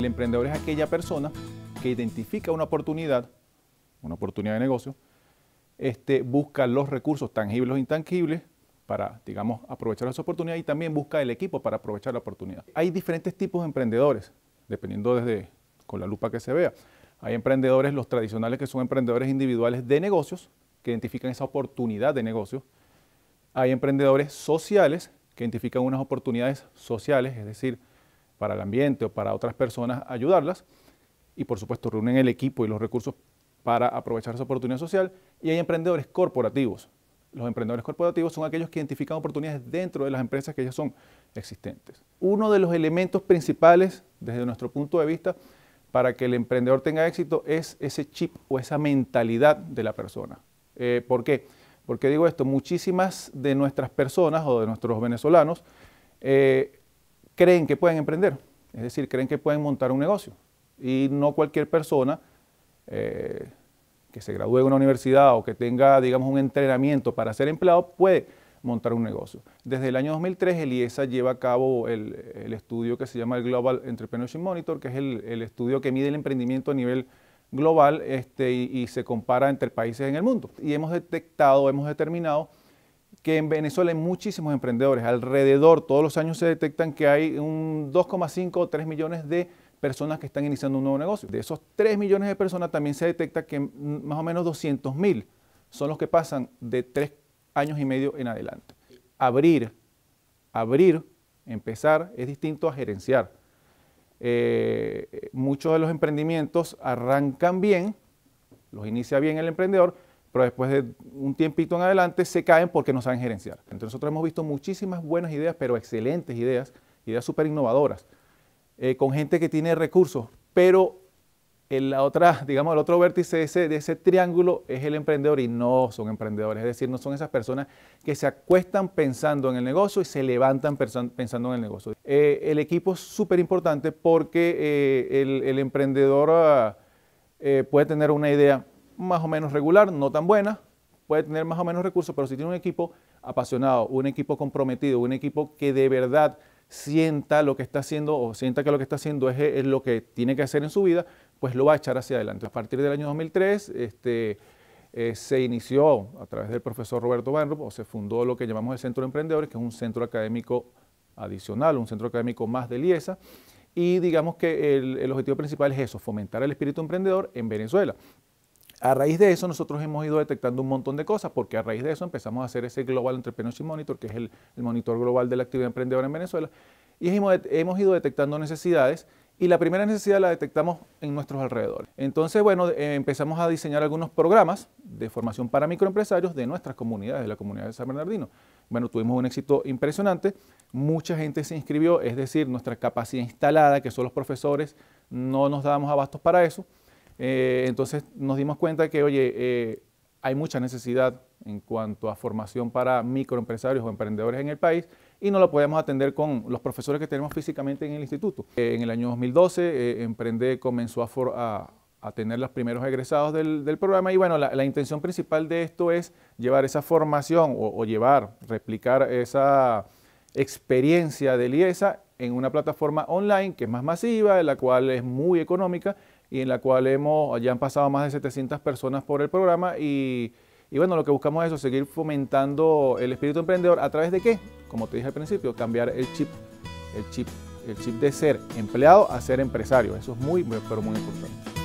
El emprendedor es aquella persona que identifica una oportunidad, una oportunidad de negocio, este, busca los recursos tangibles o intangibles para, digamos, aprovechar esa oportunidad y también busca el equipo para aprovechar la oportunidad. Hay diferentes tipos de emprendedores, dependiendo desde con la lupa que se vea. Hay emprendedores, los tradicionales, que son emprendedores individuales de negocios, que identifican esa oportunidad de negocio. Hay emprendedores sociales, que identifican unas oportunidades sociales, es decir, para el ambiente o para otras personas, ayudarlas. Y por supuesto, reúnen el equipo y los recursos para aprovechar esa oportunidad social. Y hay emprendedores corporativos. Los emprendedores corporativos son aquellos que identifican oportunidades dentro de las empresas que ya son existentes. Uno de los elementos principales, desde nuestro punto de vista, para que el emprendedor tenga éxito es ese chip o esa mentalidad de la persona. Eh, ¿Por qué? Porque digo esto, muchísimas de nuestras personas o de nuestros venezolanos eh, creen que pueden emprender, es decir, creen que pueden montar un negocio. Y no cualquier persona eh, que se gradúe en una universidad o que tenga, digamos, un entrenamiento para ser empleado puede montar un negocio. Desde el año 2003, el IESA lleva a cabo el, estudio que se llama el Global Entrepreneurship Monitor, que es el, estudio que mide el emprendimiento a nivel global este, y, y se compara entre países en el mundo. Y hemos detectado, hemos determinado que en Venezuela hay muchísimos emprendedores. Alrededor, todos los años se detectan que hay un 2,5 o 3 millones de personas que están iniciando un nuevo negocio. De esos 3 millones de personas también se detecta que más o menos 200 mil son los que pasan de 3 años y medio en adelante. Abrir, abrir, empezar es distinto a gerenciar. Eh, muchos de los emprendimientos arrancan bien, los inicia bien el emprendedor, pero después de un tiempito en adelante se caen porque no saben gerenciar. Entonces nosotros hemos visto muchísimas buenas ideas, pero excelentes ideas, ideas súper innovadoras, eh, con gente que tiene recursos, pero el, la otra, digamos, el otro vértice de ese, triángulo es el emprendedor y no son emprendedores, es decir, no son esas personas que se acuestan pensando en el negocio y se levantan pensando en el negocio. Eh, el equipo es súper importante porque eh, el, emprendedor ah, puede tener una idea, más o menos regular, no tan buena, puede tener más o menos recursos, pero si tiene un equipo apasionado, un equipo comprometido, un equipo que de verdad sienta lo que está haciendo o sienta que lo que está haciendo es, lo que tiene que hacer en su vida, pues lo va a echar hacia adelante. A partir del año 2003 este, eh, se inició a través del profesor Roberto Banrup, o se fundó lo que llamamos el Centro de Emprendedores, que es un centro académico adicional, un centro académico más de Liesa, y digamos que el, el objetivo principal es eso, fomentar el espíritu emprendedor en Venezuela a raíz de eso nosotros hemos ido detectando un montón de cosas, porque a raíz de eso empezamos a hacer ese Global Entrepreneurship Monitor, que es el, monitor global de la actividad emprendedora en Venezuela, y hemos, ido detectando necesidades y la primera necesidad la detectamos en nuestros alrededores. Entonces, bueno, eh, empezamos a diseñar algunos programas de formación para microempresarios de nuestras comunidades, de la comunidad de San Bernardino. Bueno, tuvimos un éxito impresionante, mucha gente se inscribió, es decir, nuestra capacidad instalada, que son los profesores, no nos dábamos abastos para eso. Eh, entonces nos dimos cuenta que, oye, eh, hay mucha necesidad en cuanto a formación para microempresarios o emprendedores en el país y no lo podemos atender con los profesores que tenemos físicamente en el instituto. Eh, en el año 2012, Emprende comenzó a, a, tener los primeros egresados del, programa y bueno, la, intención principal de esto es llevar esa formación o, llevar, replicar esa experiencia de Liesa en una plataforma online que es más masiva, en la cual es muy económica y en la cual hemos, ya han pasado más de 700 personas por el programa y, bueno, lo que buscamos es eso, seguir fomentando el espíritu emprendedor a través de qué, como te dije al principio, cambiar el chip, el chip, el chip de ser empleado a ser empresario. Eso es muy, pero muy importante.